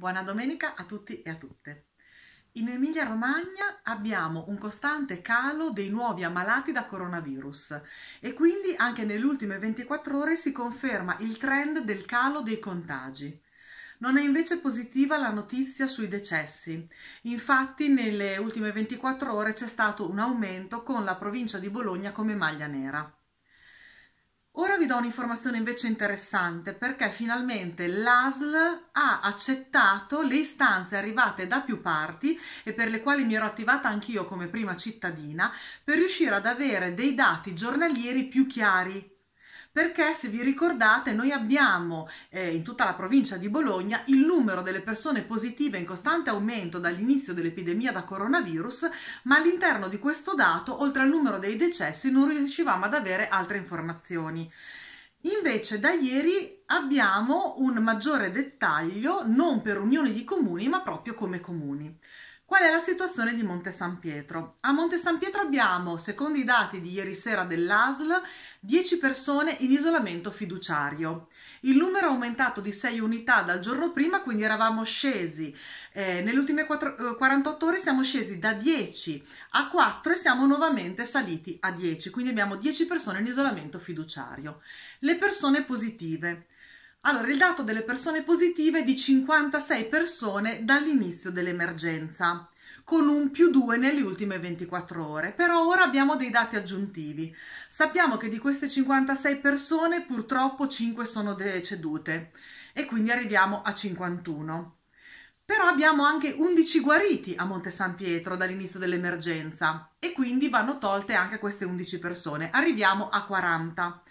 Buona domenica a tutti e a tutte. In Emilia Romagna abbiamo un costante calo dei nuovi ammalati da coronavirus e quindi anche nelle ultime 24 ore si conferma il trend del calo dei contagi. Non è invece positiva la notizia sui decessi. Infatti nelle ultime 24 ore c'è stato un aumento con la provincia di Bologna come maglia nera. Ora vi do un'informazione invece interessante perché finalmente l'ASL ha accettato le istanze arrivate da più parti e per le quali mi ero attivata anch'io come prima cittadina per riuscire ad avere dei dati giornalieri più chiari perché se vi ricordate noi abbiamo eh, in tutta la provincia di Bologna il numero delle persone positive in costante aumento dall'inizio dell'epidemia da coronavirus, ma all'interno di questo dato, oltre al numero dei decessi, non riuscivamo ad avere altre informazioni. Invece da ieri abbiamo un maggiore dettaglio non per unioni di comuni ma proprio come comuni. Qual è la situazione di Monte San Pietro? A Monte San Pietro abbiamo, secondo i dati di ieri sera dell'ASL, 10 persone in isolamento fiduciario. Il numero è aumentato di 6 unità dal giorno prima, quindi eravamo scesi, eh, nelle ultime 4, 48 eh, ore siamo scesi da 10 a 4 e siamo nuovamente saliti a 10, quindi abbiamo 10 persone in isolamento fiduciario. Le persone positive. Allora, il dato delle persone positive è di 56 persone dall'inizio dell'emergenza, con un più 2 nelle ultime 24 ore. Però ora abbiamo dei dati aggiuntivi. Sappiamo che di queste 56 persone purtroppo 5 sono decedute e quindi arriviamo a 51. Però abbiamo anche 11 guariti a Monte San Pietro dall'inizio dell'emergenza e quindi vanno tolte anche queste 11 persone. Arriviamo a 40.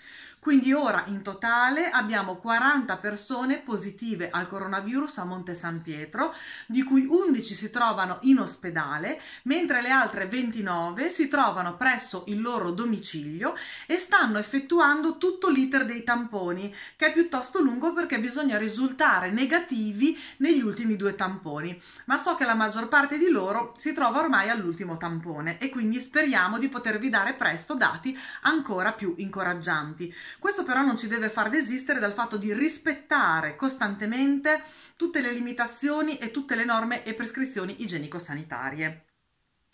Quindi ora in totale abbiamo 40 persone positive al coronavirus a Monte San Pietro, di cui 11 si trovano in ospedale, mentre le altre 29 si trovano presso il loro domicilio e stanno effettuando tutto l'iter dei tamponi, che è piuttosto lungo perché bisogna risultare negativi negli ultimi due tamponi. Ma so che la maggior parte di loro si trova ormai all'ultimo tampone e quindi speriamo di potervi dare presto dati ancora più incoraggianti. Questo però non ci deve far desistere dal fatto di rispettare costantemente tutte le limitazioni e tutte le norme e prescrizioni igienico-sanitarie.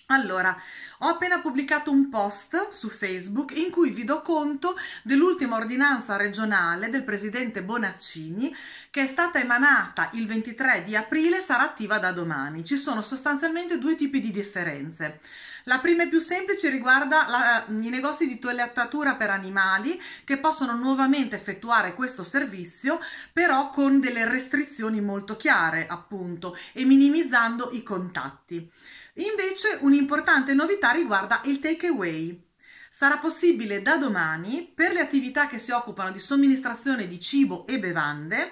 Allora, ho appena pubblicato un post su Facebook in cui vi do conto dell'ultima ordinanza regionale del presidente Bonaccini che è stata emanata il 23 di aprile e sarà attiva da domani. Ci sono sostanzialmente due tipi di differenze. La prima e più semplice riguarda la, i negozi di toilettatura per animali che possono nuovamente effettuare questo servizio però con delle restrizioni molto chiare appunto e minimizzando i contatti. Invece un'importante novità riguarda il takeaway. Sarà possibile da domani per le attività che si occupano di somministrazione di cibo e bevande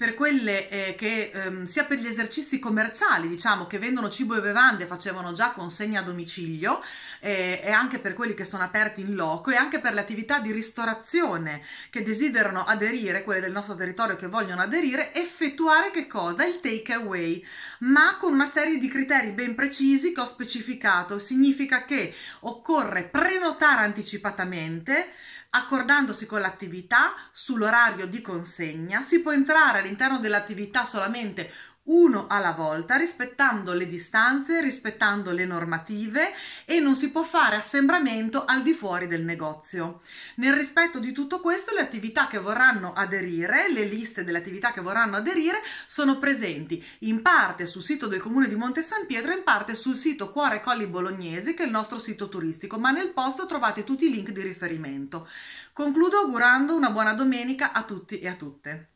per quelle eh, che ehm, sia per gli esercizi commerciali, diciamo, che vendono cibo e bevande, facevano già consegna a domicilio, eh, e anche per quelli che sono aperti in loco, e anche per le attività di ristorazione che desiderano aderire, quelle del nostro territorio che vogliono aderire, effettuare che cosa? Il take away, ma con una serie di criteri ben precisi che ho specificato. Significa che occorre prenotare anticipatamente, Accordandosi con l'attività sull'orario di consegna, si può entrare all'interno dell'attività solamente uno alla volta, rispettando le distanze, rispettando le normative e non si può fare assembramento al di fuori del negozio. Nel rispetto di tutto questo, le attività che vorranno aderire, le liste delle attività che vorranno aderire, sono presenti in parte sul sito del comune di Monte San Pietro e in parte sul sito Cuore Colli Bolognesi, che è il nostro sito turistico, ma nel posto trovate tutti i link di riferimento. Concludo augurando una buona domenica a tutti e a tutte.